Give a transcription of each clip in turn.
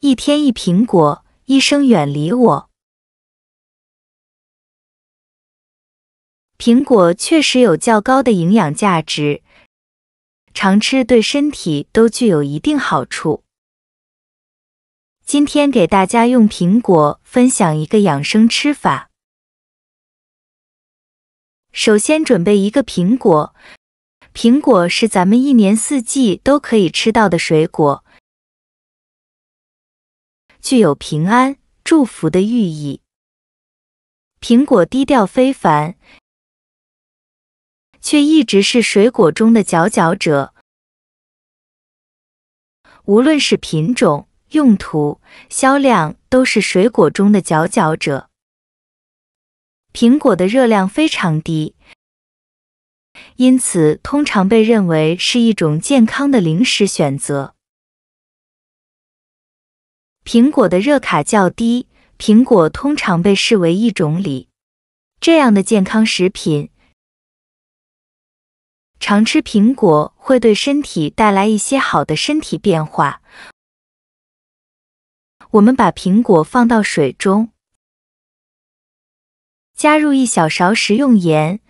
一天一苹果，医生远离我。苹果确实有较高的营养价值，常吃对身体都具有一定好处。今天给大家用苹果分享一个养生吃法。首先准备一个苹果，苹果是咱们一年四季都可以吃到的水果。具有平安、祝福的寓意。苹果低调非凡，却一直是水果中的佼佼者。无论是品种、用途、销量，都是水果中的佼佼者。苹果的热量非常低，因此通常被认为是一种健康的零食选择。苹果的热卡较低，苹果通常被视为一种礼，这样的健康食品。常吃苹果会对身体带来一些好的身体变化。我们把苹果放到水中，加入一小勺食用盐，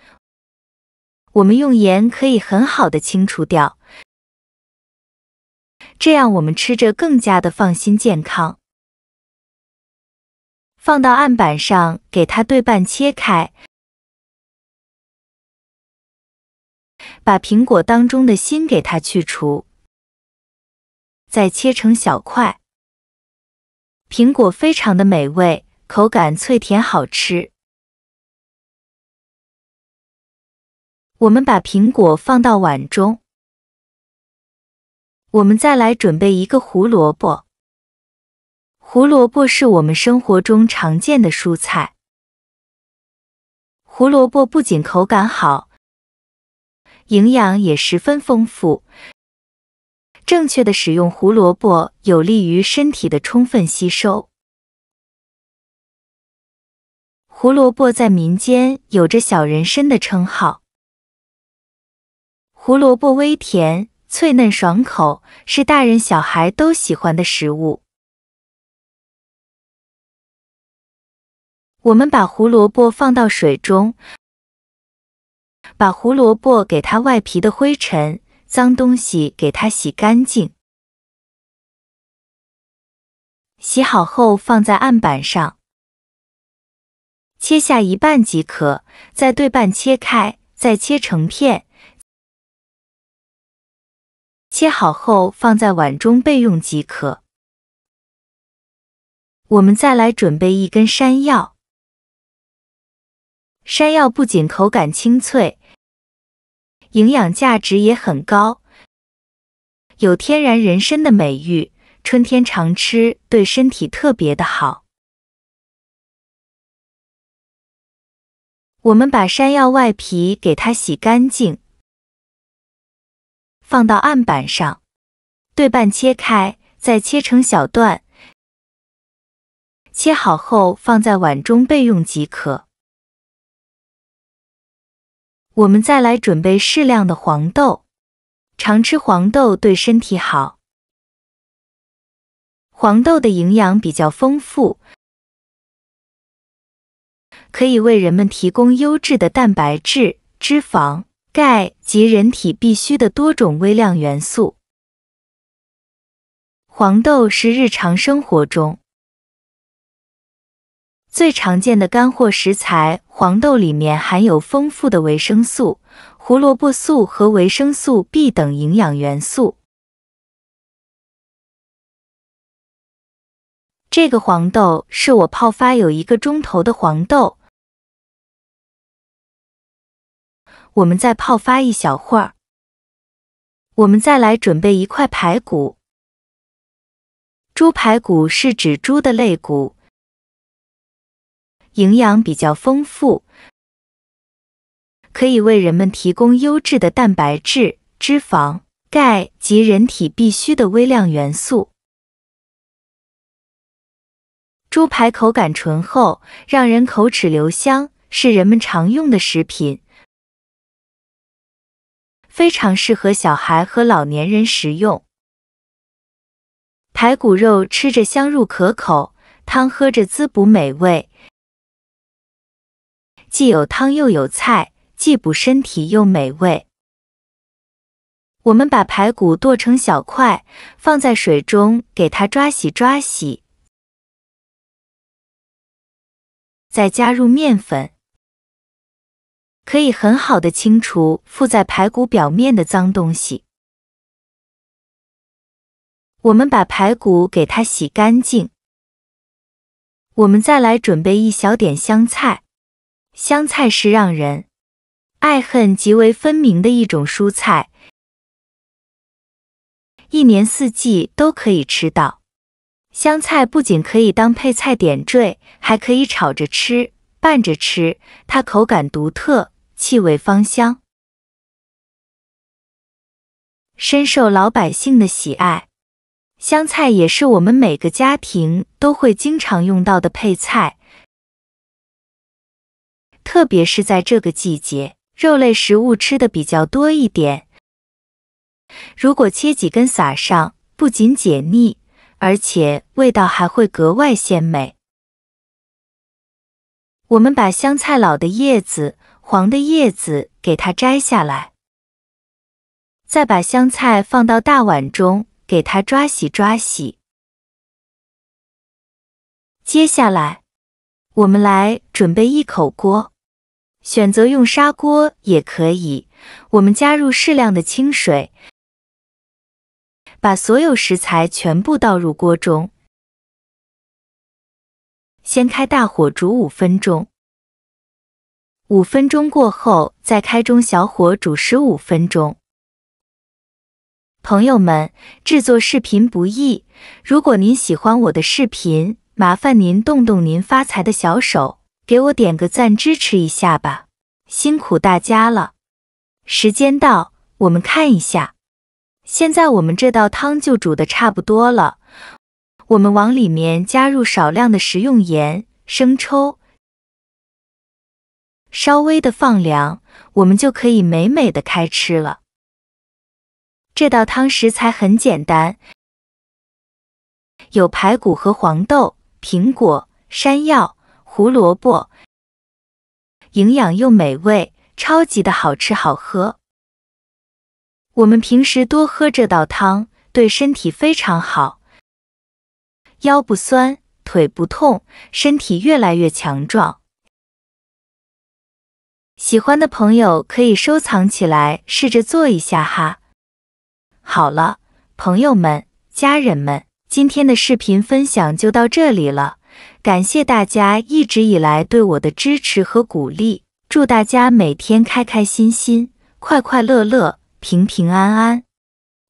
我们用盐可以很好的清除掉。这样我们吃着更加的放心健康。放到案板上，给它对半切开，把苹果当中的芯给它去除，再切成小块。苹果非常的美味，口感脆甜，好吃。我们把苹果放到碗中。我们再来准备一个胡萝卜。胡萝卜是我们生活中常见的蔬菜。胡萝卜不仅口感好，营养也十分丰富。正确的使用胡萝卜，有利于身体的充分吸收。胡萝卜在民间有着“小人参”的称号。胡萝卜微甜。脆嫩爽口，是大人小孩都喜欢的食物。我们把胡萝卜放到水中，把胡萝卜给它外皮的灰尘、脏东西给它洗干净，洗好后放在案板上，切下一半即可，再对半切开，再切成片。切好后放在碗中备用即可。我们再来准备一根山药。山药不仅口感清脆，营养价值也很高，有天然人参的美誉，春天常吃对身体特别的好。我们把山药外皮给它洗干净。放到案板上，对半切开，再切成小段。切好后放在碗中备用即可。我们再来准备适量的黄豆。常吃黄豆对身体好。黄豆的营养比较丰富，可以为人们提供优质的蛋白质、脂肪。钙及人体必需的多种微量元素。黄豆是日常生活中最常见的干货食材。黄豆里面含有丰富的维生素、胡萝卜素和维生素 B 等营养元素。这个黄豆是我泡发有一个钟头的黄豆。我们再泡发一小会儿。我们再来准备一块排骨。猪排骨是指猪的肋骨，营养比较丰富，可以为人们提供优质的蛋白质、脂肪、钙及人体必需的微量元素。猪排口感醇厚，让人口齿留香，是人们常用的食品。非常适合小孩和老年人食用。排骨肉吃着香入可口，汤喝着滋补美味，既有汤又有菜，既补身体又美味。我们把排骨剁成小块，放在水中给它抓洗抓洗，再加入面粉。可以很好的清除附在排骨表面的脏东西。我们把排骨给它洗干净。我们再来准备一小点香菜。香菜是让人爱恨极为分明的一种蔬菜，一年四季都可以吃到。香菜不仅可以当配菜点缀，还可以炒着吃、拌着吃，它口感独特。气味芳香，深受老百姓的喜爱。香菜也是我们每个家庭都会经常用到的配菜，特别是在这个季节，肉类食物吃的比较多一点。如果切几根撒上，不仅解腻，而且味道还会格外鲜美。我们把香菜老的叶子。黄的叶子给它摘下来，再把香菜放到大碗中，给它抓洗抓洗。接下来，我们来准备一口锅，选择用砂锅也可以。我们加入适量的清水，把所有食材全部倒入锅中，先开大火煮五分钟。五分钟过后，再开中小火煮十五分钟。朋友们，制作视频不易，如果您喜欢我的视频，麻烦您动动您发财的小手，给我点个赞支持一下吧，辛苦大家了。时间到，我们看一下，现在我们这道汤就煮的差不多了。我们往里面加入少量的食用盐、生抽。稍微的放凉，我们就可以美美的开吃了。这道汤食材很简单，有排骨和黄豆、苹果、山药、胡萝卜，营养又美味，超级的好吃好喝。我们平时多喝这道汤，对身体非常好，腰不酸，腿不痛，身体越来越强壮。喜欢的朋友可以收藏起来，试着做一下哈。好了，朋友们、家人们，今天的视频分享就到这里了，感谢大家一直以来对我的支持和鼓励。祝大家每天开开心心、快快乐乐、平平安安、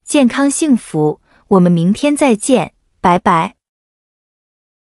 健康幸福。我们明天再见，拜拜。